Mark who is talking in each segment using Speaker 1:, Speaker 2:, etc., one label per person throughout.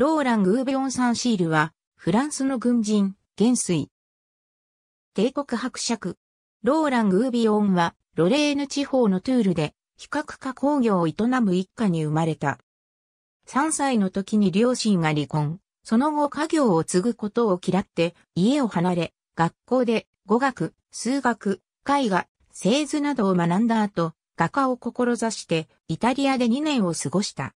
Speaker 1: ローラン・グーベオンサンシールは、フランスの軍人、元帥。帝国伯爵。ローラン・グービオンは、ロレーヌ地方のトゥールで、比較化工業を営む一家に生まれた。3歳の時に両親が離婚。その後家業を継ぐことを嫌って、家を離れ、学校で語学、数学、絵画、製図などを学んだ後、画家を志して、イタリアで2年を過ごした。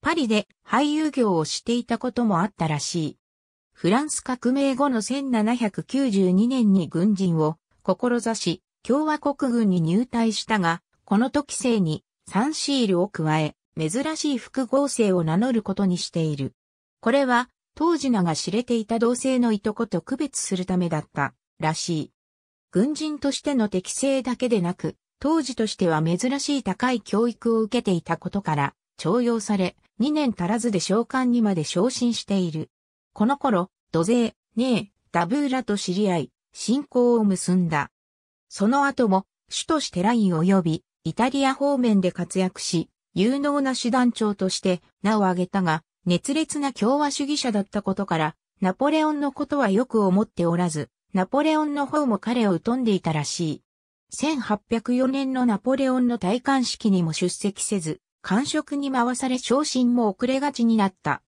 Speaker 1: パリで俳優業をしていたこともあったらしい。フランス革命後の1792年に軍人を志し、共和国軍に入隊したが、この時生にサンシールを加え、珍しい複合生を名乗ることにしている。これは、当時名が知れていた同性のいとこと区別するためだった、らしい。軍人としての適性だけでなく、当時としては珍しい高い教育を受けていたことから、徴用され、2年足らずで召喚にまで昇進している。この頃、土税、ネー、ダブーラと知り合い、信仰を結んだ。その後も、主としてライン及び、イタリア方面で活躍し、有能な手段長として名を挙げたが、熱烈な共和主義者だったことから、ナポレオンのことはよく思っておらず、ナポレオンの方も彼を疎んでいたらしい。1804年のナポレオンの戴冠式にも出席せず、感触に回され昇進も遅れがちになった。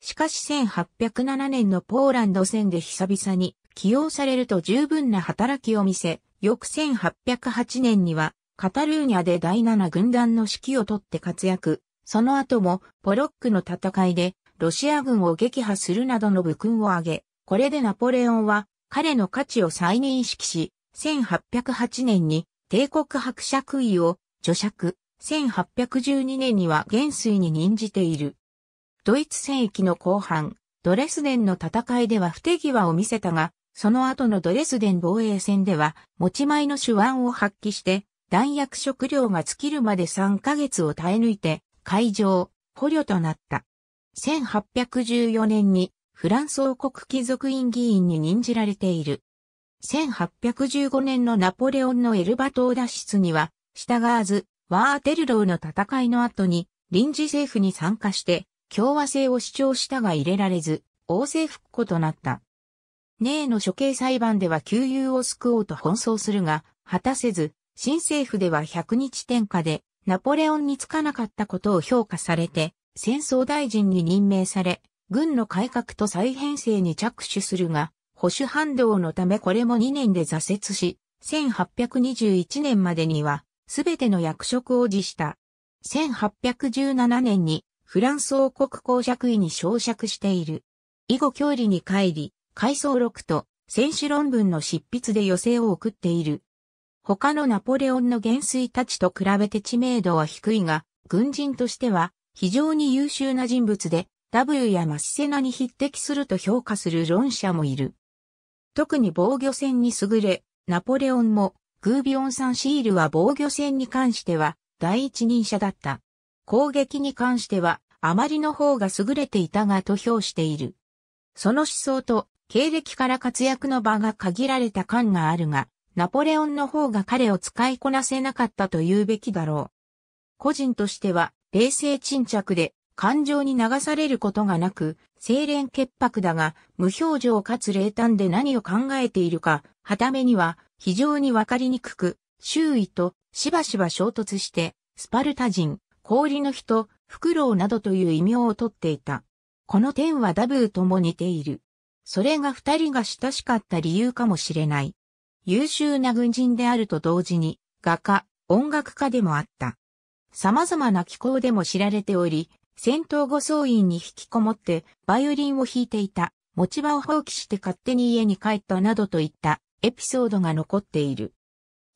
Speaker 1: しかし1807年のポーランド戦で久々に起用されると十分な働きを見せ、翌1808年にはカタルーニャで第7軍団の指揮を取って活躍。その後もポロックの戦いでロシア軍を撃破するなどの武勲を挙げ、これでナポレオンは彼の価値を再認識し、1808年に帝国伯爵位を除爵、1812年には元帥に任じている。ドイツ戦役の後半、ドレスデンの戦いでは不手際を見せたが、その後のドレスデン防衛戦では、持ち前の手腕を発揮して、弾薬食料が尽きるまで3ヶ月を耐え抜いて、海上、捕虜となった。1814年に、フランス王国貴族院議員に任じられている。1815年のナポレオンのエルバ島脱出には、従わず、ワーテルローの戦いの後に臨時政府に参加して共和制を主張したが入れられず、王政復古となった。ネーの処刑裁判では旧友を救おうと奔走するが、果たせず、新政府では100日天下でナポレオンにつかなかったことを評価されて、戦争大臣に任命され、軍の改革と再編成に着手するが、保守反動のためこれも2年で挫折し、1821年までにはすべての役職を辞した。1817年にフランス王国公爵位に昇爵している。以後教理に帰り、回想録と選手論文の執筆で寄生を送っている。他のナポレオンの元帥たちと比べて知名度は低いが、軍人としては非常に優秀な人物で、W やマシセナに匹敵すると評価する論者もいる。特に防御戦に優れ、ナポレオンもグービオンさんシールは防御戦に関しては第一人者だった。攻撃に関してはあまりの方が優れていたがと評している。その思想と経歴から活躍の場が限られた感があるが、ナポレオンの方が彼を使いこなせなかったと言うべきだろう。個人としては冷静沈着で感情に流されることがなく、清廉潔白だが、無表情かつ冷淡で何を考えているか、はためには非常にわかりにくく、周囲としばしば衝突して、スパルタ人、氷の人、フクロウなどという異名をとっていた。この点はダブーとも似ている。それが二人が親しかった理由かもしれない。優秀な軍人であると同時に、画家、音楽家でもあった。様々な気候でも知られており、戦闘後総員に引きこもってバイオリンを弾いていた、持ち場を放棄して勝手に家に帰ったなどといったエピソードが残っている。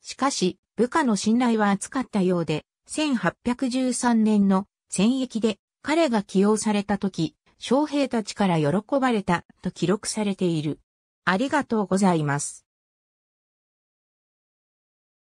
Speaker 1: しかし、部下の信頼は厚かったようで、1813年の戦役で彼が起用された時、将兵たちから喜ばれたと記録されている。ありがとうございます。